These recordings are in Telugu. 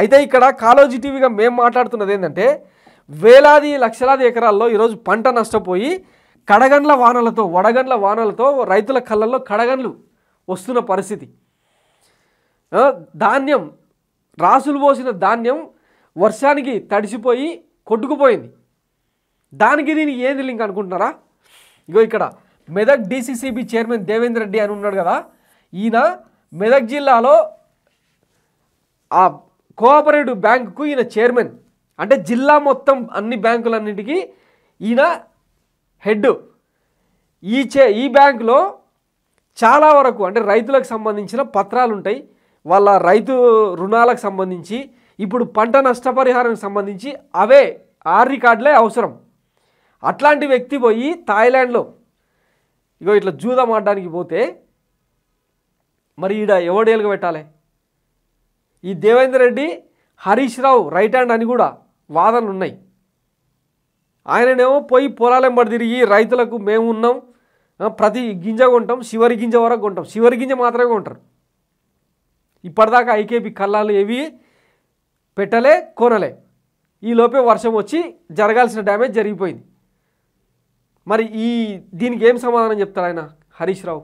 అయితే ఇక్కడ కాలోజీ టీవీగా మేము మాట్లాడుతున్నది ఏంటంటే వేలాది లక్షలాది ఎకరాల్లో ఈరోజు పంట నష్టపోయి కడగండ్ల వానలతో వడగండ్ల వానలతో రైతుల కళ్ళల్లో కడగండ్లు వస్తున్న పరిస్థితి ధాన్యం రాసులు పోసిన ధాన్యం వర్షానికి తడిసిపోయి కొట్టుకుపోయింది దానికి దీనికి ఏంది లింక్ అనుకుంటున్నారా ఇగో ఇక్కడ మెదక్ డీసీసీబీ చైర్మన్ దేవేంద్ర రెడ్డి అని ఉన్నాడు కదా ఈయన మెదక్ జిల్లాలో ఆ కోఆపరేటివ్ బ్యాంకుకు ఈయన చైర్మన్ అంటే జిల్లా మొత్తం అన్ని బ్యాంకులన్నిటికీ ఈయన హెడ్ ఈ చే ఈ బ్యాంకులో చాలా వరకు అంటే రైతులకు సంబంధించిన పత్రాలు ఉంటాయి వాళ్ళ రైతు రుణాలకు సంబంధించి ఇప్పుడు పంట నష్టపరిహారానికి సంబంధించి అవే ఆ రికార్డులే అవసరం అట్లాంటి వ్యక్తి పోయి థాయిలాండ్లో ఇగో ఇట్లా జూదం ఆడడానికి పోతే మరి ఈడ ఎవడేలుగా పెట్టాలి ఈ దేవేందర్ రెడ్డి హరీష్ రావు రైట్ హ్యాండ్ అని కూడా వాదనలు ఉన్నాయి ఆయననేమో పోయి పొలాలెంబడి తిరిగి రైతులకు మేము ఉన్నాం ప్రతి గింజ కొంటాం చివరి గింజ వరకు కొంటాం చివరి గింజ మాత్రమే కొంటారు ఇప్పటిదాకా ఐకేపీ కళ్ళాలు ఏవి పెట్టలే కొనలే ఈ లోపే వర్షం వచ్చి జరగాల్సిన డ్యామేజ్ జరిగిపోయింది మరి ఈ దీనికి ఏం సమాధానం చెప్తారు ఆయన హరీష్ రావు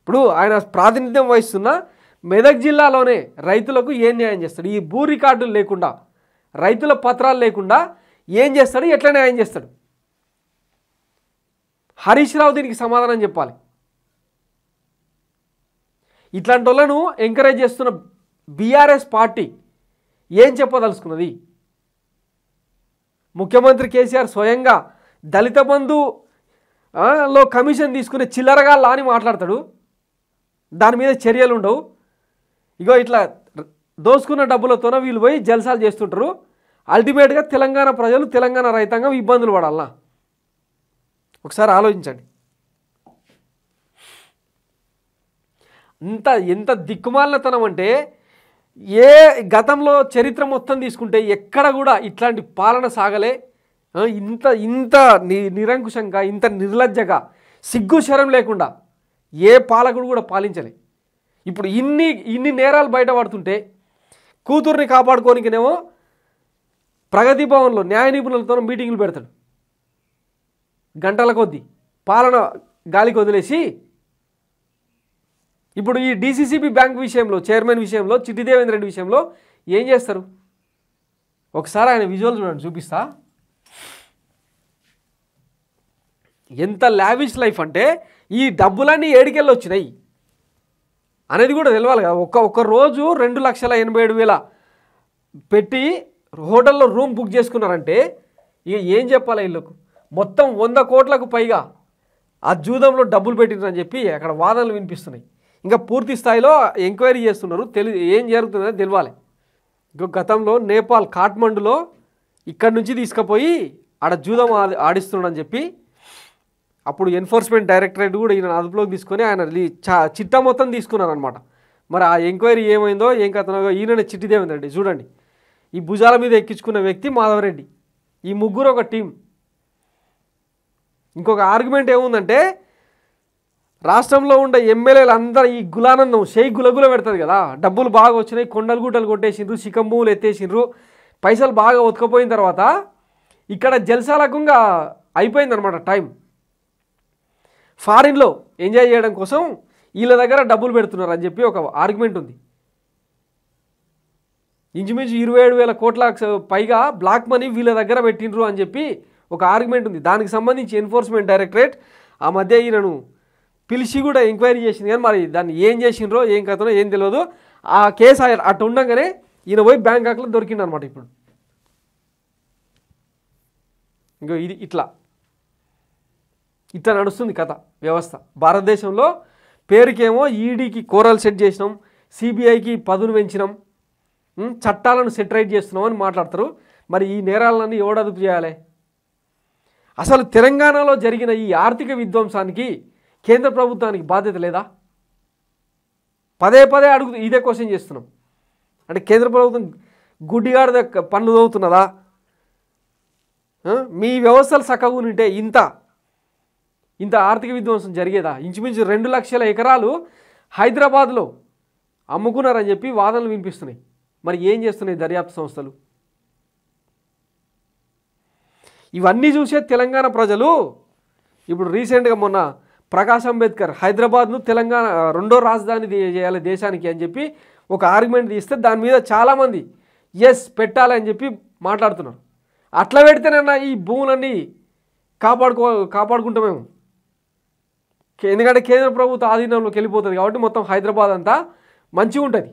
ఇప్పుడు ఆయన ప్రాతినిధ్యం వహిస్తున్న మెదక్ జిల్లాలోనే రైతులకు ఏం న్యాయం చేస్తాడు ఈ భూ రికార్డులు లేకుండా రైతుల పత్రాలు లేకుండా ఏం చేస్తాడు ఎట్లా న్యాయం చేస్తాడు హరీష్ రావు దీనికి సమాధానం చెప్పాలి ఇట్లాంటి వాళ్ళను ఎంకరేజ్ చేస్తున్న బీఆర్ఎస్ పార్టీ ఏం చెప్పదలుచుకున్నది ముఖ్యమంత్రి కేసీఆర్ స్వయంగా దళిత బంధు లో కమిషన్ తీసుకునే చిల్లరగా లాని మాట్లాడతాడు దాని మీద చర్యలు ఉండవు ఇగో ఇట్లా దోసుకున్న డబ్బులతోనే వీళ్ళు పోయి జల్సాలు చేస్తుంటారు అల్టిమేట్గా తెలంగాణ ప్రజలు తెలంగాణ రైతాంగం ఇబ్బందులు పడాల ఒకసారి ఆలోచించండి ఇంత ఎంత దిక్కుమాలతనం అంటే ఏ గతంలో చరిత్ర మొత్తం తీసుకుంటే ఎక్కడ కూడా ఇట్లాంటి పాలన సాగలే ఇంత ఇంత ని నిరంకుశంగా ఇంత నిర్లజ్జగా సిగ్గు శరం లేకుండా ఏ పాలకుడు కూడా పాలించలే ఇప్పుడు ఇన్ని ఇన్ని నేరాలు బయటపడుతుంటే కూతుర్ని కాపాడుకోనికినేమో ప్రగతి భవన్లో న్యాయ నిపుణులతో మీటింగులు పెడతాడు గంటల కొద్దీ పాలన గాలికి వదిలేసి ఇప్పుడు ఈ డీసీసీబీ బ్యాంక్ విషయంలో చైర్మన్ విషయంలో చిట్టి దేవేంద్ర రెడ్డి విషయంలో ఏం చేస్తారు ఒకసారి ఆయన విజువల్ చూడండి చూపిస్తా ఎంత లావిష్ లైఫ్ అంటే ఈ డబ్బులన్నీ ఏడికెళ్ళి వచ్చినాయి అనేది కూడా తెలవాలి కదా ఒక్క ఒక్క రోజు రెండు లక్షల ఎనభై ఏడు వేల పెట్టి హోటల్లో రూమ్ బుక్ చేసుకున్నారంటే ఇక ఏం చెప్పాలి వీళ్ళకు మొత్తం వంద కోట్లకు పైగా ఆ జూదంలో డబ్బులు పెట్టిందని చెప్పి అక్కడ వాదనలు వినిపిస్తున్నాయి ఇంకా పూర్తి స్థాయిలో ఎంక్వైరీ చేస్తున్నారు తెలి ఏం జరుగుతుందో తెలియాలి ఇంకా గతంలో నేపాల్ కాఠ్మండులో ఇక్కడి నుంచి తీసుకుపోయి ఆడ జూదం ఆడిస్తున్నాడని చెప్పి అప్పుడు ఎన్ఫోర్స్మెంట్ డైరెక్టరేట్ కూడా ఈయన అదుపులోకి తీసుకొని ఆయన చిట్టా మొత్తం తీసుకున్నారనమాట మరి ఆ ఎంక్వైరీ ఏమైందో ఏం కథనో ఈయన చిట్టిదేమైందండి చూడండి ఈ భుజాల మీద ఎక్కించుకున్న వ్యక్తి మాధవరెడ్డి ఈ ముగ్గురు ఒక టీం ఇంకొక ఆర్గ్యుమెంట్ ఏముందంటే రాష్ట్రంలో ఉండే ఎమ్మెల్యేలు అందరూ ఈ గులానందం షేయి గులగుల పెడతారు కదా డబ్బులు బాగా వచ్చినాయి కొండలు గుట్టలు కొట్టేసిండ్రు చికంబూలు ఎత్తేసిండ్రు పైసలు బాగా ఉతకపోయిన తర్వాత ఇక్కడ జల్సాలకంగా అయిపోయిందనమాట టైం ఫారిన్లో ఎంజాయ్ చేయడం కోసం వీళ్ళ దగ్గర డబ్బులు పెడుతున్నారు అని చెప్పి ఒక ఆర్గ్యుమెంట్ ఉంది ఇంచుమించు ఇరవై ఏడు వేల కోట్ల పైగా బ్లాక్ మనీ వీళ్ళ దగ్గర పెట్టిండ్రు అని చెప్పి ఒక ఆర్గ్యుమెంట్ ఉంది దానికి సంబంధించి ఎన్ఫోర్స్మెంట్ డైరెక్టరేట్ ఆ మధ్య ఈయనను పిలిచి కూడా ఎంక్వైరీ చేసింది కానీ మరి దాన్ని ఏం చేసిండ్రో ఏం కథనో ఏం తెలియదు ఆ కేసు అటు ఉండగానే ఈయన పోయి అక్కడ దొరికింది అనమాట ఇప్పుడు ఇంకో ఇది ఇట్లా ఇట్లా నడుస్తుంది కథ వ్యవస్థ భారతదేశంలో పేరుకేమో ఈడీకి కోరలు సెట్ చేసినాం సిబిఐకి పదును పెంచినాం చట్టాలను సెటరైట్ చేస్తున్నాం అని మాట్లాడతారు మరి ఈ నేరాలన్నీ ఎవడదుపు చేయాలి అసలు తెలంగాణలో జరిగిన ఈ ఆర్థిక విధ్వంసానికి కేంద్ర ప్రభుత్వానికి బాధ్యత లేదా పదే పదే అడుగు ఇదే క్వశ్చన్ చేస్తున్నాం అంటే కేంద్ర ప్రభుత్వం గుడ్డిగాడ పన్ను అవుతున్నదా మీ వ్యవస్థలు చక్కగా ఉంటే ఇంత ఇంత ఆర్థిక విధ్వంసం జరిగేదా ఇంచుమించు రెండు లక్షల ఎకరాలు హైదరాబాద్లో అమ్ముకున్నారని చెప్పి వాదనలు వినిపిస్తున్నాయి మరి ఏం చేస్తున్నాయి దర్యాప్తు సంస్థలు ఇవన్నీ చూసే తెలంగాణ ప్రజలు ఇప్పుడు రీసెంట్గా మొన్న ప్రకాష్ అంబేద్కర్ హైదరాబాద్ను తెలంగాణ రెండో రాజధాని చేయాలి దేశానికి అని చెప్పి ఒక ఆర్గ్యుమెంట్ తీస్తే దాని మీద చాలామంది ఎస్ పెట్టాలి అని చెప్పి మాట్లాడుతున్నారు అట్లా పెడితేనన్నా ఈ భూములన్నీ కాపాడుకో కాపాడుకుంటామేమో ఎందుకంటే కేంద్ర ప్రభుత్వ ఆధీనంలోకి వెళ్ళిపోతుంది కాబట్టి మొత్తం హైదరాబాద్ అంతా మంచిగా ఉంటుంది